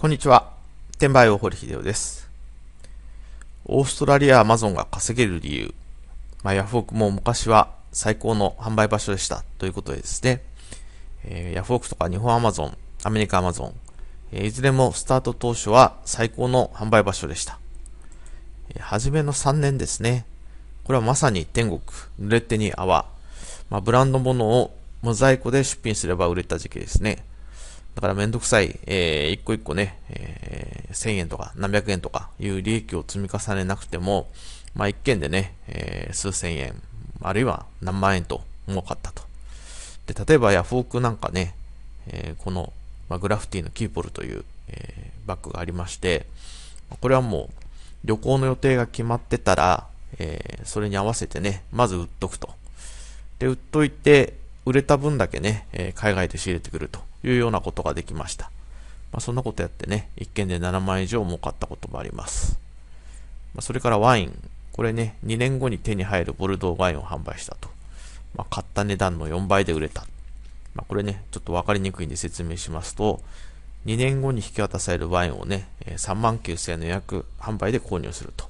こんにちは。転売大堀秀夫です。オーストラリアアマゾンが稼げる理由。まあ、ヤフオクも昔は最高の販売場所でしたということでですね、えー、ヤフオクとか日本アマゾン、アメリカアマゾン、えー、いずれもスタート当初は最高の販売場所でした。えー、初めの3年ですね。これはまさに天国、濡れ手に泡。まあ、ブランド物をモザイクで出品すれば売れた時期ですね。だからめんどくさい、えー、一個一個ね、えー、1000円とか何百円とかいう利益を積み重ねなくても、まあ一件でね、えー、数千円、あるいは何万円と儲かったと。で、例えばヤフオクなんかね、えー、この、まあ、グラフティのキーポルという、えー、バッグがありまして、これはもう旅行の予定が決まってたら、えー、それに合わせてね、まず売っとくと。で、売っといて、売れた分だけね、え海外で仕入れてくると。いうようなことができました。まあ、そんなことやってね、1件で7万円以上儲かったこともあります。まあ、それからワイン。これね、2年後に手に入るボルドーワインを販売したと。まあ、買った値段の4倍で売れた。まこれね、ちょっとわかりにくいんで説明しますと、2年後に引き渡されるワインをね、3万9000円の約販売で購入すると。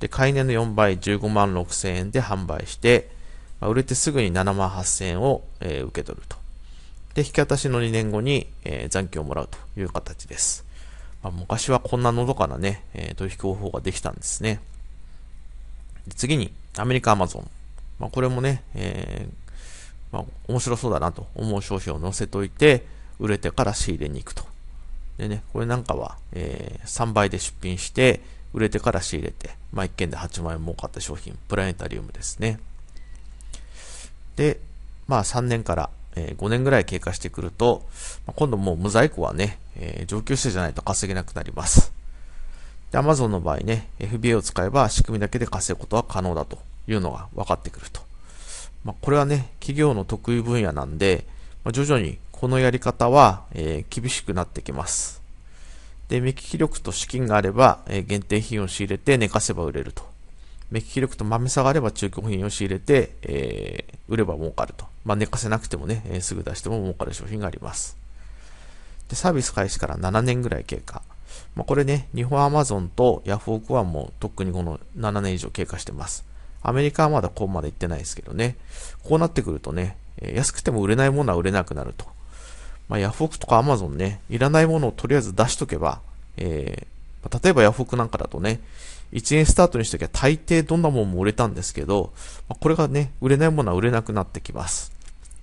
で、買い値の4倍、15万6000円で販売して、まあ、売れてすぐに7万8000円を、えー、受け取ると。で、引き渡しの2年後に、えー、残金をもらうという形です。まあ、昔はこんなのどかなね、えー、取引方法ができたんですね。次に、アメリカアマゾン。まあ、これもね、えー、まあ、面白そうだなと思う商品を載せといて、売れてから仕入れに行くと。でね、これなんかは、えー、3倍で出品して、売れてから仕入れて、まあ、1件で8万円儲かった商品、プラネタリウムですね。で、まあ、3年からえ5年ぐらい経過してくると、ま今度もう無在庫はね、え上級生じゃないと稼げなくなります。で、Amazon の場合ね、FBA を使えば仕組みだけで稼ぐことは可能だというのが分かってくると。まあ、これはね、企業の得意分野なんで、ま徐々にこのやり方は、え厳しくなってきます。で、目利き力と資金があれば、え限定品を仕入れて寝かせば売れると。目利き力と豆差があれば中古品を仕入れて、えー、売れば儲かると。まあ、寝かせなくてもね、えー、すぐ出しても儲かる商品があります。で、サービス開始から7年ぐらい経過。まあ、これね、日本アマゾンとヤフオクはもう特にこの7年以上経過してます。アメリカはまだここまで行ってないですけどね。こうなってくるとね、えー、安くても売れないものは売れなくなると。まあ、ヤフオクとかアマゾンね、いらないものをとりあえず出しとけば、えー例えばヤフオクなんかだとね、1円スタートにしときゃ大抵どんなもんも売れたんですけど、まこれがね、売れないものは売れなくなってきます。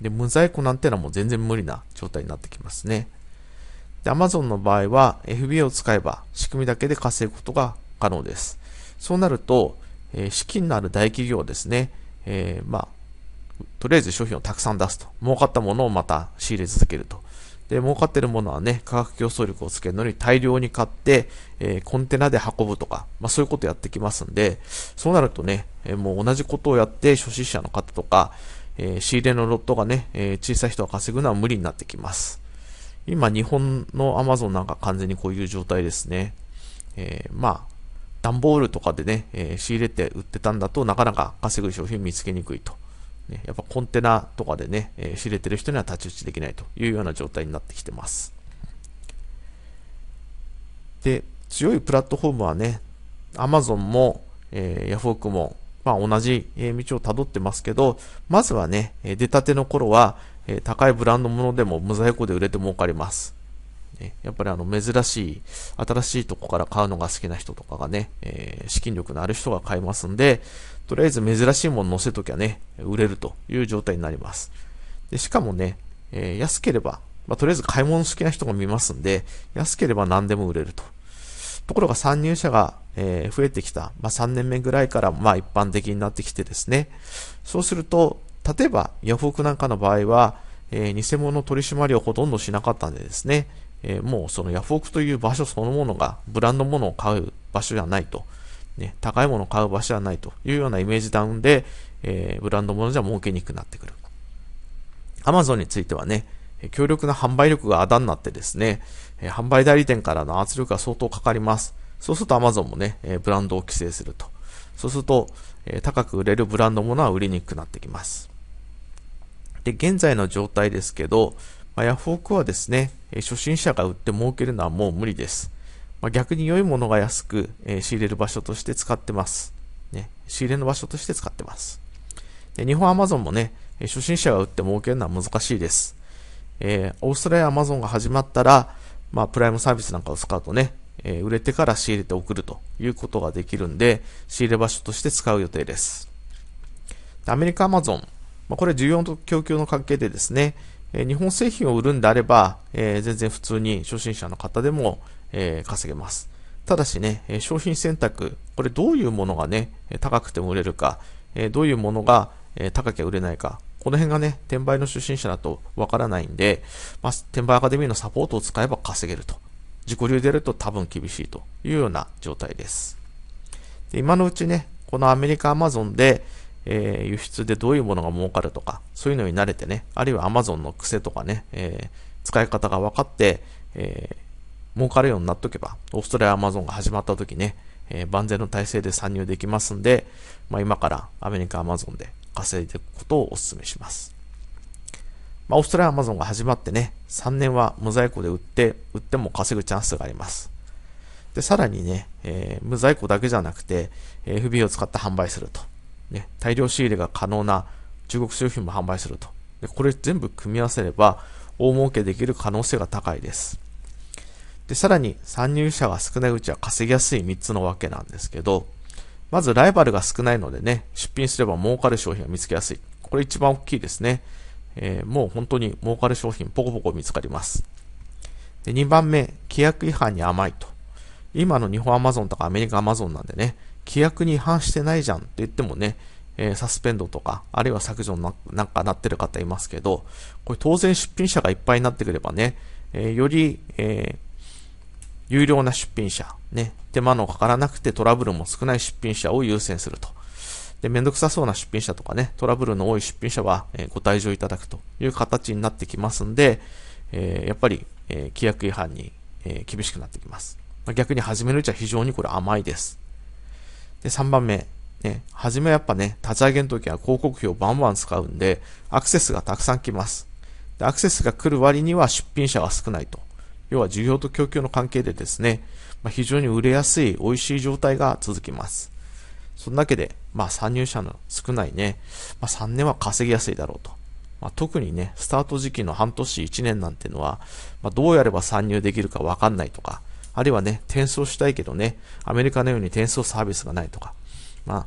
で、無在庫なんてのはもう全然無理な状態になってきますね。で、Amazon の場合は FBA を使えば仕組みだけで稼ぐことが可能です。そうなると、えー、資金のある大企業ですね、えー、まあ、とりあえず商品をたくさん出すと。儲かったものをまた仕入れ続けると。で、儲かってるものはね、価格競争力をつけるのに大量に買って、えー、コンテナで運ぶとか、まあそういうことやってきますんで、そうなるとね、えもう同じことをやって初心者の方とか、えー、仕入れのロットがね、えー、小さい人が稼ぐのは無理になってきます。今、日本のアマゾンなんか完全にこういう状態ですね。えー、まあ、段ボールとかでね、え仕入れて売ってたんだとなかなか稼ぐ商品見つけにくいと。ね、やっぱコンテナとかでね、え仕入れてる人には太刀打ちできないというような状態になってきてます。で、強いプラットフォームはね、アマゾンも、えー、ヤフオクも、まあ、同じ道をたどってますけど、まずはね、出たての頃は、高いブランドものでも無在庫で売れて儲かります。やっぱりあの珍しい、新しいとこから買うのが好きな人とかがね、資金力のある人が買いますんで、とりあえず珍しいもの乗せときゃね、売れるという状態になります。でしかもね、安ければ、まあ、とりあえず買い物好きな人が見ますんで、安ければ何でも売れるとところが参入者が、え増えてきた、まあ、3年目ぐらいから、まあ、一般的になってきてですね、そうすると、例えばヤフオクなんかの場合は、え偽物取締りをほとんどしなかったんでですね、えもうそのヤフオクという場所そのものがブランド物を買う場所じゃないと、ね、高いものを買う場所じゃないというようなイメージダウンで、えー、ブランド物じゃ儲けにくくなってくる。アマゾンについてはね、強力な販売力があだになってですね、販売代理店からの圧力が相当かかります。そうすると Amazon もね、ブランドを規制すると。そうすると、高く売れるブランドものは売りにくくなってきます。で、現在の状態ですけど、まあ、ヤフオクはですね、初心者が売って儲けるのはもう無理です。まあ、逆に良いものが安く、え仕入れる場所として使ってます。ね、仕入れの場所として使ってます。で日本アマゾンもね、初心者が売って儲けるのは難しいです。えー、オーストラリア、アマゾンが始まったら、まあ、プライムサービスなんかを使うとね、えー、売れてから仕入れて送るということができるんで、仕入れ場所として使う予定です。アメリカアマゾン、まあ、これ需要と供給の関係でですね、えー、日本製品を売るんであれば、えー、全然普通に初心者の方でも、え稼げます。ただしね、商品選択、これどういうものがね、高くても売れるか、えどういうものが高きゃ売れないか、この辺がね、転売の初心者だとわからないんで、まあ、転売アカデミーのサポートを使えば稼げると。自己流出ると多分厳しいというような状態です。で今のうちね、このアメリカアマゾンで、えー、輸出でどういうものが儲かるとか、そういうのに慣れてね、あるいはアマゾンの癖とかね、えー、使い方が分かって、えー、儲かるようになっとけば、オーストラリアアマゾンが始まった時ね、えー、万全の体制で参入できますんで、まあ、今からアメリカアマゾンで稼いでいくことをお勧めします。まあ、オーストラリアアマゾンが始まってね、3年は無在庫で売って、売っても稼ぐチャンスがあります。で、さらにね、えー、無在庫だけじゃなくて、FB を使って販売すると。ね、大量仕入れが可能な中国商品も販売すると。で、これ全部組み合わせれば、大儲けできる可能性が高いです。で、さらに、参入者が少ないうちは稼ぎやすい3つのわけなんですけど、まずライバルが少ないのでね、出品すれば儲かる商品が見つけやすい。これ一番大きいですね。えー、もう本当に儲かる商品ポコポコ見つかります。で、2番目、規約違反に甘いと。今の日本アマゾンとかアメリカアマゾンなんでね、規約に違反してないじゃんって言ってもね、えー、サスペンドとか、あるいは削除ななんかなってる方いますけど、これ当然出品者がいっぱいになってくればね、えー、より、えー有料な出品者、ね、手間のかからなくてトラブルも少ない出品者を優先すると。で、めんどくさそうな出品者とかね、トラブルの多い出品者は、えご退場いただくという形になってきますんで、えやっぱり、え規約違反に、え厳しくなってきます。ま逆に始めるうちは非常にこれ甘いです。で、3番目。ね、初めはやっぱね、立ち上げの時は広告費をバンバン使うんで、アクセスがたくさん来ます。でアクセスが来る割には出品者が少ないと。要は需要と供給の関係でですね、まあ、非常に売れやすい、美味しい状態が続きます。そだけで、まあ、参入者の少ないね、まあ、3年は稼ぎやすいだろうと。まあ、特にね、スタート時期の半年、1年なんてのは、まあ、どうやれば参入できるかわかんないとか、あるいはね、転送したいけどね、アメリカのように転送サービスがないとか、まあ、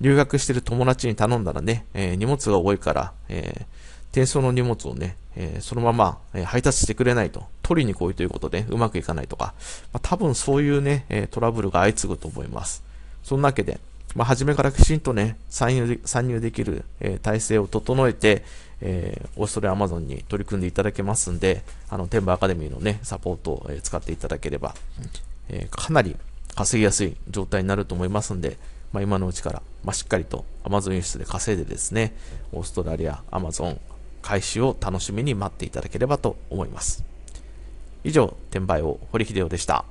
留学してる友達に頼んだらね、えー、荷物が多いから、えー低層の荷物をね、えそのまま、え配達してくれないと、取りに来いということで、うまくいかないとか、まあ、多分そういうね、えトラブルが相次ぐと思います。そんなわけで、まあ、初めからきちんとね、参入で参入できる、え体制を整えて、えー、オーストラリアアマゾンに取り組んでいただけますんで、あの、天馬アカデミーのね、サポートを、え使っていただければ、えー、かなり稼ぎやすい状態になると思いますんで、まあ、今のうちから、まあ、しっかりと Amazon 輸出で稼いでですね、オーストラリア、Amazon、開始を楽しみに待っていただければと思います。以上、転売を堀秀夫でした。